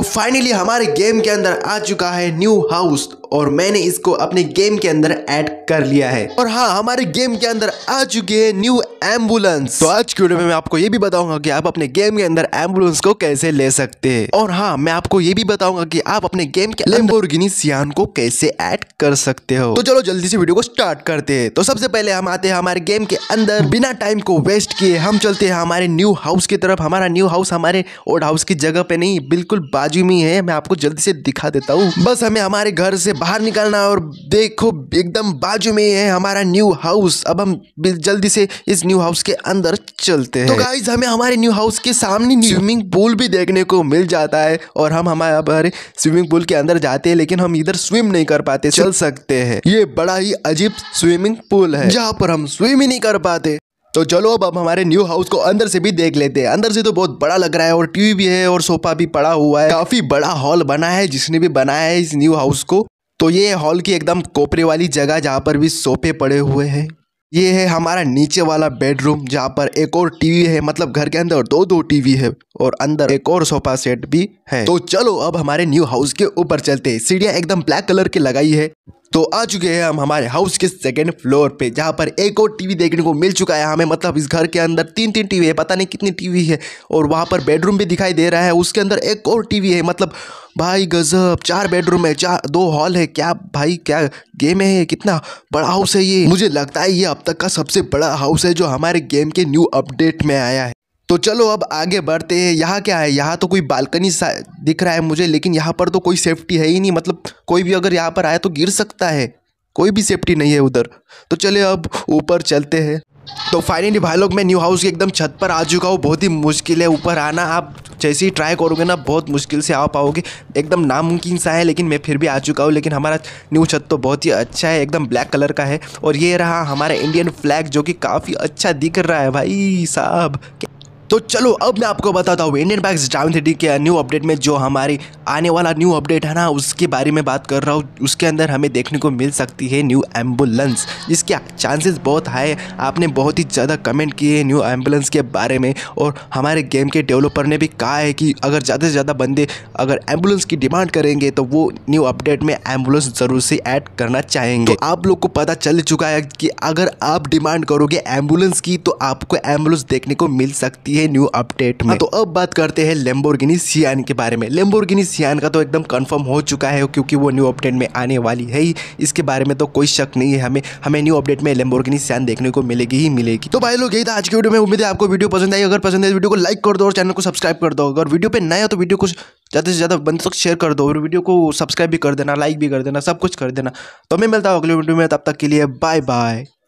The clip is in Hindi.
और तो फाइनली हमारे गेम के अंदर आ चुका है न्यू हाउस और मैंने इसको अपने गेम के अंदर ऐड कर लिया है और हाँ हमारे गेम के अंदर आ चुके हैं न्यू एम्बुलेंस तो आज की वीडियो में मैं आपको ये भी बताऊंगा कि आप अपने गेम के अंदर एम्बुलेंस को कैसे ले सकते हैं और हाँ मैं आपको ये भी बताऊंगा कि आप अपने गेम के सियान को कैसे ऐड कर सकते हो तो चलो जल्दी से वीडियो को स्टार्ट करते हैं तो सबसे पहले हम आते हैं हमारे गेम के अंदर बिना टाइम को वेस्ट किए हम चलते हैं हमारे न्यू हाउस की तरफ हमारा न्यू हाउस हमारे ओल्ड हाउस की जगह पे नहीं बिल्कुल बाजू में है मैं आपको जल्दी से दिखा देता हूँ बस हमें हमारे घर से बाहर निकलना और देखो एकदम बाजू में है हमारा न्यू हाउस अब हम जल्दी से इस न्यू हाउस के अंदर चलते तो हैं तो गाइज हमें हमारे न्यू हाउस के सामने स्विमिंग पूल भी देखने को मिल जाता है और हम हमारे स्विमिंग पूल के अंदर जाते हैं लेकिन हम इधर स्विम नहीं कर पाते चल सकते हैं ये बड़ा ही अजीब स्विमिंग पूल है जहाँ पर हम स्विम ही नहीं कर पाते तो चलो अब हम हमारे न्यू हाउस को अंदर से भी देख लेते हैं अंदर से तो बहुत बड़ा लग रहा है और टीवी भी है और सोफा भी पड़ा हुआ है काफी बड़ा हॉल बना है जिसने भी बनाया है इस न्यू हाउस को तो ये हॉल की एकदम कोपरे वाली जगह जहाँ पर भी सोफे पड़े हुए हैं ये है हमारा नीचे वाला बेडरूम जहाँ पर एक और टीवी है मतलब घर के अंदर दो दो टीवी है और अंदर एक और सोफा सेट भी है तो चलो अब हमारे न्यू हाउस के ऊपर चलते हैं सीढ़ियाँ एकदम ब्लैक कलर की लगाई है तो आ चुके हैं हम हमारे हाउस के सेकंड फ्लोर पे जहाँ पर एक और टीवी देखने को मिल चुका है हमें मतलब इस घर के अंदर तीन तीन टीवी है पता नहीं कितनी टीवी है और वहाँ पर बेडरूम भी दिखाई दे रहा है उसके अंदर एक और टीवी है मतलब भाई गजब चार बेडरूम है चार दो हॉल है क्या भाई क्या गेम है कितना बड़ा हाउस है ये मुझे लगता है ये अब तक का सबसे बड़ा हाउस है जो हमारे गेम के न्यू अपडेट में आया है तो चलो अब आगे बढ़ते हैं यहाँ क्या है यहाँ तो कोई बालकनी सा दिख रहा है मुझे लेकिन यहाँ पर तो कोई सेफ्टी है ही नहीं मतलब कोई भी अगर यहाँ पर आए तो गिर सकता है कोई भी सेफ्टी नहीं है उधर तो चले अब ऊपर चलते हैं तो फाइनली भाई लोग मैं न्यू हाउस के एकदम छत पर आ चुका हूँ बहुत ही मुश्किल है ऊपर आना आप जैसे ही ट्राई करोगे ना बहुत मुश्किल से आ पाओगे एकदम नामुमकिन सा है लेकिन मैं फिर भी आ चुका हूँ लेकिन हमारा न्यू छत तो बहुत ही अच्छा है एकदम ब्लैक कलर का है और ये रहा हमारा इंडियन फ्लैग जो कि काफ़ी अच्छा दिख रहा है भाई साहब तो चलो अब मैं आपको बताता हूँ इंडियन बैग्स डाउन थ्री के न्यू अपडेट में जो हमारी आने वाला न्यू अपडेट है ना उसके बारे में बात कर रहा हूँ उसके अंदर हमें देखने को मिल सकती है न्यू एम्बुलेंस जिसके चांसेस बहुत हाई है आपने बहुत ही ज़्यादा कमेंट किए हैं न्यू एम्बुलेंस के बारे में और हमारे गेम के डेवलपर ने भी कहा है कि अगर ज़्यादा से ज़्यादा बंदे अगर एम्बुलेंस की डिमांड करेंगे तो वो न्यू अपडेट में एम्बुलेंस ज़रूर से ऐड करना चाहेंगे तो आप लोग को पता चल चुका है कि अगर आप डिमांड करोगे एम्बुलेंस की तो आपको एम्बुलेंस देखने को मिल सकती है है न्यू अपडेट में हाँ, तो अब बात करते हैं लेम्बोर्गिनी सियान के बारे में लेम्बोर्गिनी सियान का तो एकदम कंफर्म हो चुका है क्योंकि वो न्यू अपडेट में आने वाली है ही इसके बारे में तो कोई शक नहीं है हमें हमें न्यू अपडेट में लेम्बोर्गिनी सियान देखने को मिलेगी ही मिलेगी तो भाई लोग यही था आज की वीडियो में उम्मीद है आपको वीडियो पसंद आई अगर पसंद है तो वीडियो को लाइक कर दो और चैनल को सब्सक्राइब कर दो अगर वीडियो पे नया तो वीडियो को ज़्यादा से ज़्यादा बंद तक शेयर कर दो और वीडियो को सब्सक्राइब भी कर देना लाइक भी कर देना सब कुछ कर देना तो मैं मिलता हूँ अगले वीडियो में तब तक के लिए बाय बाय